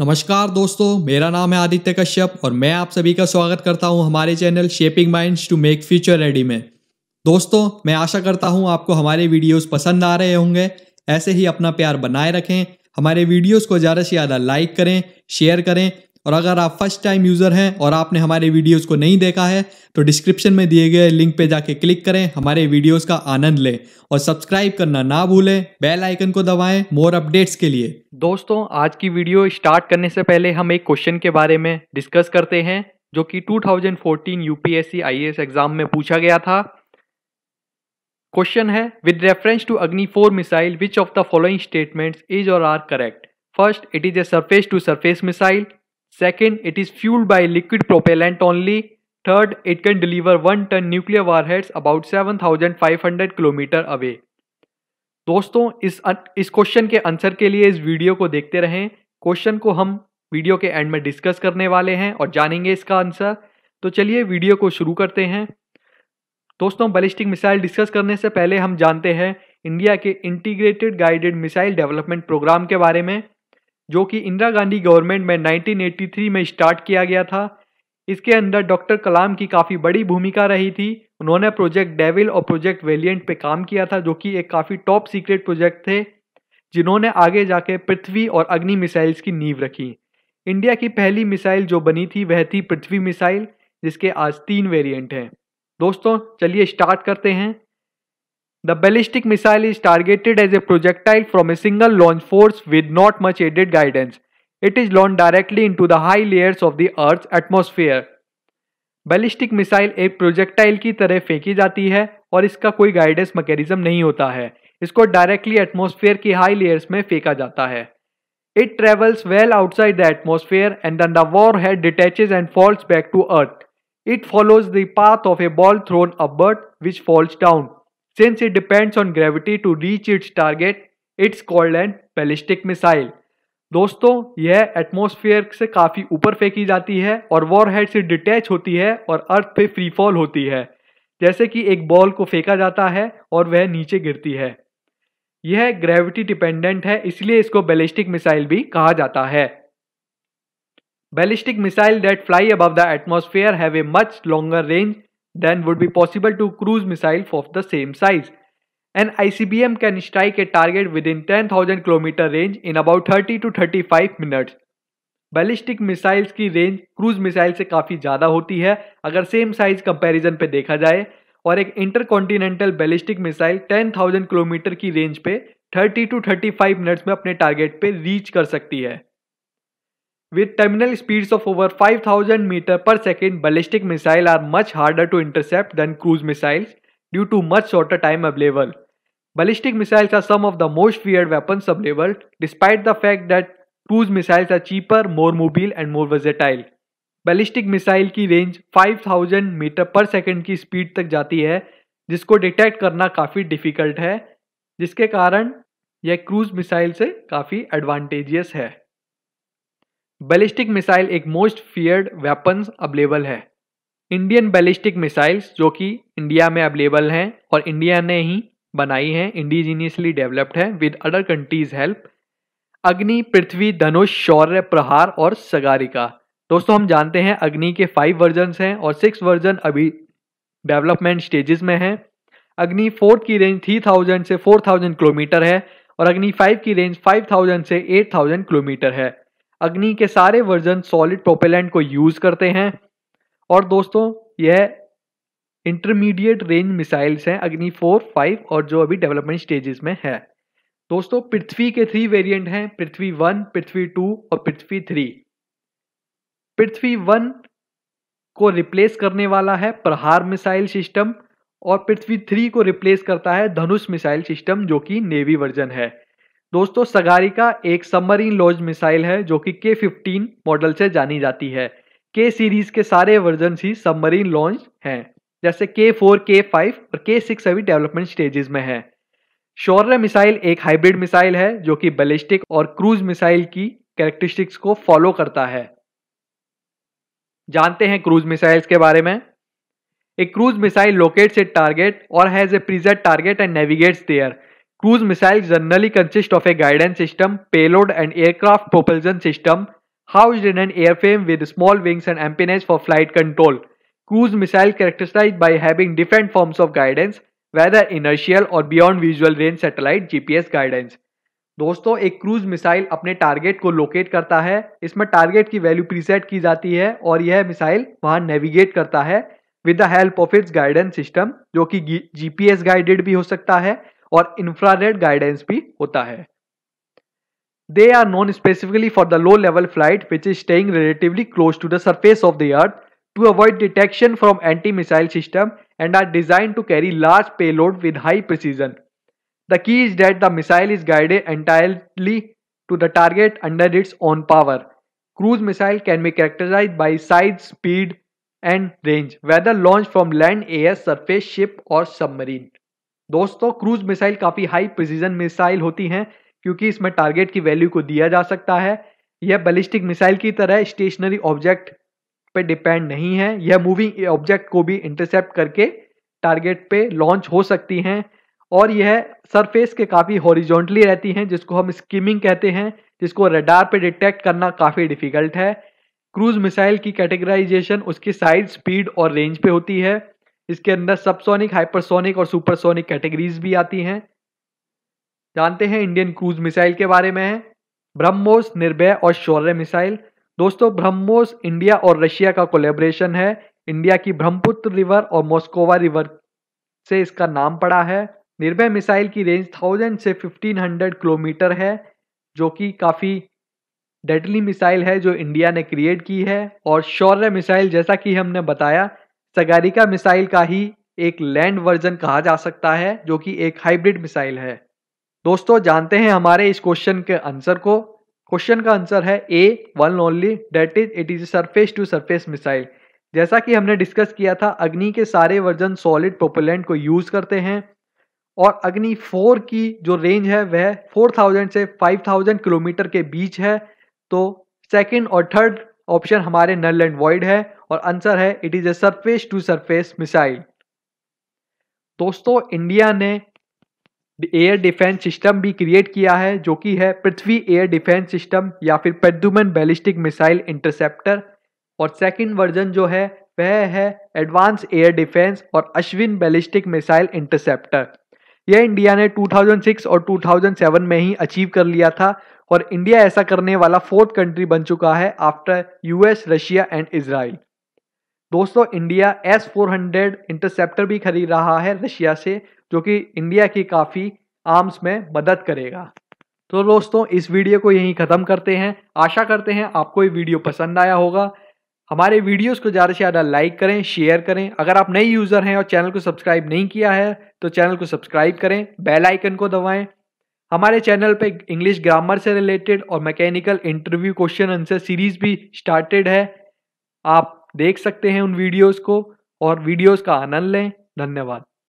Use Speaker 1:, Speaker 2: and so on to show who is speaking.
Speaker 1: नमस्कार दोस्तों मेरा नाम है आदित्य कश्यप और मैं आप सभी का स्वागत करता हूं हमारे channel shaping minds to make future ready में दोस्तों मैं आशा करता हूं आपको हमारे वीडियोस पसंद आ रहे होंगे ऐसे ही अपना प्यार बनाए रखें हमारे वीडियोस को ज़्यादा से ज़्यादा लाइक करें शेयर करें और अगर आप फर्स्ट टाइम यूज़र हैं और आपने हमारे वीडियोस को नहीं देखा है तो डिस्क्रिप्शन में दिए गए लिंक पे जाके क्लिक करें हमारे वीडियोस का आनंद लें और सब्सक्राइब करना ना भूलें बेल आइकन को दबाएं मोर अपडेट्स के लिए दोस्तों आज की वीडियो स्टार्ट करने से पहले हम एक क्वेश्चन के बारे में डिस्कस करते हैं जो कि टू यूपीएससी आईएएस एग्जाम में पूछा गया था क्वेश्चन है with reference to Agni four missile which of the following statements is or are correct first it is a surface to surface missile Second, it is fueled by liquid propellant only. Third, it can deliver 1 ton nuclear warheads about 7500 kilometre away दोस्तों इस इस question के answer के लिए इस video को देखते रहें क्वेश्चन को हम वीडियो के एंड में डिस्कस करने वाले हैं और जानेंगे इसका आंसर तो चलिए वीडियो को शुरू करते हैं दोस्तों बैलिस्टिक मिसाइल डिस्कस करने से पहले हम जानते हैं इंडिया के integrated guided missile development programme के बारे में जो कि इंदिरा गांधी गवर्नमेंट में 1983 में स्टार्ट किया गया था इसके अंदर डॉक्टर कलाम की काफ़ी बड़ी भूमिका रही थी उन्होंने प्रोजेक्ट डेविल और प्रोजेक्ट वेलियंट पे काम किया था जो कि एक काफ़ी टॉप सीक्रेट प्रोजेक्ट थे जिन्होंने आगे जाके पृथ्वी और अग्नि मिसाइल्स की नींव रखी इंडिया की पहली मिसाइल जो बनी थी वह थी पृथ्वी मिसाइल जिसके आज तीन वेरियंट हैं दोस्तों चलिए स्टार्ट करते हैं The ballistic missile is targeted as a projectile from a single launch force with not much aided guidance. It is launched directly into the high layers of the Earth's atmosphere. Ballistic missile एक projectile की तरह फेंकी जाती है और इसका कोई guidance mechanism नहीं होता है इसको डायरेक्टली एटमोस्फेयर की हाई लेयर्स में फेंका जाता है it travels well outside the atmosphere and the warhead detaches and falls back to earth it follows the path of a ball thrown upward which falls down Since it depends on gravity to reach its target, it's called and ballistic missile दोस्तों यह atmosphere से काफ़ी ऊपर फेंकी जाती है और war head से डिटैच होती है और अर्थ पे फ्री फॉल होती है जैसे कि एक बॉल को फेंका जाता है और वह नीचे गिरती है यह ग्रेविटी डिपेंडेंट है इसलिए इसको बैलिस्टिक मिसाइल भी कहा जाता है ballistic missile that fly above the atmosphere have a much longer range then would be possible to cruise missile of the same size. An ICBM can strike a target within 10,000 km range in about 30 to 35 minutes. Ballistic missiles की range cruise missile से काफ़ी ज़्यादा होती है अगर same size comparison पे देखा जाए और एक इंटरकॉन्टिनेंटल बैलिस्टिक मिसाइल 10,000 किलोमीटर की रेंज पे 30 टू 35 मिनट्स में अपने टारगेट पे रीच कर सकती है with terminal speeds of over 5000 metre per second ballistic missile are much harder to intercept than cruise missiles due to much shorter time available ballistic missiles are some of the most feared weapons available despite the fact that cruise missiles are cheaper more mobile and more versatile ballistic missile की range 5000 metre per second की speed तक जाती है जिसको detect करना काफ़ी difficult है जिसके कारण यह क्रूज मिसाइल से काफ़ी एडवांटेजियस है बैलिस्टिक मिसाइल एक मोस्ट फियर्ड वेपन्स अवेलेबल है इंडियन बैलिस्टिक मिसाइल्स जो कि इंडिया में अवेलेबल हैं और इंडिया ने ही बनाई हैं इंडिजीनियसली डेवलप्ड है with other countries help Agni Prithvi धनुष शौर्य प्रहार और सगारिका दोस्तों हम जानते हैं अग्नि के फाइव वर्जन हैं और सिक्स वर्जन अभी डेवलपमेंट स्टेजेस में हैं अग्नि फोर्थ की रेंज थ्री थाउजेंड से फोर थाउजेंड किलोमीटर है और अग्नि फाइव की रेंज फाइव थाउजेंड से एट थाउजेंड किलोमीटर है अग्नि के सारे वर्जन सॉलिड प्रोपेलेंट को यूज़ करते हैं और दोस्तों यह इंटरमीडिएट रेंज मिसाइल्स हैं अग्नि फोर फाइव और जो अभी डेवलपमेंट स्टेजेस में है दोस्तों पृथ्वी के थ्री वेरिएंट हैं पृथ्वी वन पृथ्वी टू और पृथ्वी थ्री पृथ्वी वन को रिप्लेस करने वाला है प्रहार मिसाइल सिस्टम और पृथ्वी थ्री को रिप्लेस करता है धनुष मिसाइल सिस्टम जो कि नेवी वर्जन है दोस्तों सगारिका एक सबमरीन लॉन्च मिसाइल है जो कि के फिफ्टीन मॉडल से जानी जाती है के सीरीज के सारे वर्जन ही सबमरीन लॉन्च हैं जैसे के फोर के फाइव और के सिक्स अभी डेवलपमेंट स्टेजेस में है शौर्य मिसाइल एक हाइब्रिड मिसाइल है जो कि बैलिस्टिक और क्रूज मिसाइल की कैरेक्टरिस्टिक्स को फॉलो करता है जानते हैं क्रूज मिसाइल्स के बारे में एक cruise missile locates it target और has a preset target and navigates there cruise missile generally consist of a guidance system payload and aircraft propulsion system house in an airframe with small wings and empennage for flight control cruise missile characterize by having different forms of guidance whether inertial और beyond visual range satellite GPS guidance दोस्तों एक cruise missile अपने target को locate करता है इसमें target की value preset की जाती है और यह मिसाइल वहां नेविगेट करता है with the help of its guidance system जो कि जीपीएस गाइडेड भी हो सकता है और इंफ्रारेड गाइडेंस भी होता है they are known specifically for the low level flight which is staying relatively close to the surface of the earth to avoid detection from anti missile system and are design to carry large payload with high precision the key is that the missile is guided entirely to the target under its own power cruise missile can be characterize by size speed and range whether launch from land air surface ship और submarine दोस्तों cruise missile काफ़ी high precision missile होती हैं क्योंकि इसमें target की value को दिया जा सकता है यह बैलिस्टिक मिसाइल की तरह स्टेशनरी ऑब्जेक्ट पे डिपेंड नहीं है यह मूविंग ऑब्जेक्ट को भी इंटरसेप्ट करके टारगेट पे लॉन्च हो सकती हैं और यह सरफेस के काफ़ी हॉरिजॉन्टली रहती हैं जिसको हम स्कीमिंग कहते हैं जिसको रडार पे डिटेक्ट करना काफ़ी डिफिकल्ट है क्रूज मिसाइल की कैटेगराइजेशन उसकी साइज स्पीड और रेंज पे होती है इसके अंदर सबसोनिक हाइपरसोनिक और सुपरसोनिक कैटेगरीज भी आती हैं जानते हैं इंडियन क्रूज मिसाइल के बारे में है ब्रह्मोस निर्भय और शौर्य मिसाइल दोस्तों ब्रह्मोस इंडिया और रशिया का कोलेब्रेशन है इंडिया की ब्रह्मपुत्र रिवर और मोस्कोवा रिवर से इसका नाम पड़ा है निर्भय मिसाइल की रेंज थाउजेंड से फिफ्टीन हंड्रेड किलोमीटर है जो कि काफ़ी डेडली मिसाइल है जो इंडिया ने क्रिएट की है और शौर्य मिसाइल जैसा कि हमने बताया सगारिका मिसाइल का ही एक लैंड वर्जन कहा जा सकता है जो कि एक हाइब्रिड मिसाइल है दोस्तों जानते हैं हमारे इस क्वेश्चन के आंसर को क्वेश्चन का आंसर है A one only that is it is surface to surface missile जैसा कि हमने डिस्कस किया था अग्नि के सारे वर्जन सॉलिड प्रोपेलेंट को यूज करते हैं और अग्नि फोर की जो रेंज है वह 4000 से 5000 किलोमीटर के बीच है तो सेकंड और थर्ड ऑप्शन हमारे नल एंड वॉइड है और आंसर है it is a surface to surface missile दोस्तों इंडिया ने एयर डिफेंस सिस्टम भी क्रिएट किया है जो कि है पृथ्वी एयर डिफेंस सिस्टम या फिर पेडुमन बैलिस्टिक मिसाइल इंटरसेप्टर और सेकंड वर्जन जो है वह है एडवांस एयर डिफेंस और अश्विन बैलिस्टिक मिसाइल इंटरसेप्टर यह इंडिया ने 2006 और 2007 में ही अचीव कर लिया था और इंडिया ऐसा करने वाला फोर्थ कंट्री बन चुका है after US Russia and Israel दोस्तों India S four hundred interceptor भी खरीद रहा है रशिया से जो कि इंडिया की काफ़ी आर्म्स में मदद करेगा तो दोस्तों इस वीडियो को यहीं ख़त्म करते हैं आशा करते हैं आपको ये वीडियो पसंद आया होगा हमारे वीडियोस को ज़्यादा से ज़्यादा लाइक करें शेयर करें अगर आप नए यूज़र हैं और चैनल को सब्सक्राइब नहीं किया है तो चैनल को सब्सक्राइब करें बेल आइकन को दबाएं हमारे चैनल पे इंग्लिश ग्रामर से रिलेटेड और mechanical interview question answer series भी स्टार्टेड है आप देख सकते हैं उन वीडियोस को और वीडियोस का आनंद लें धन्यवाद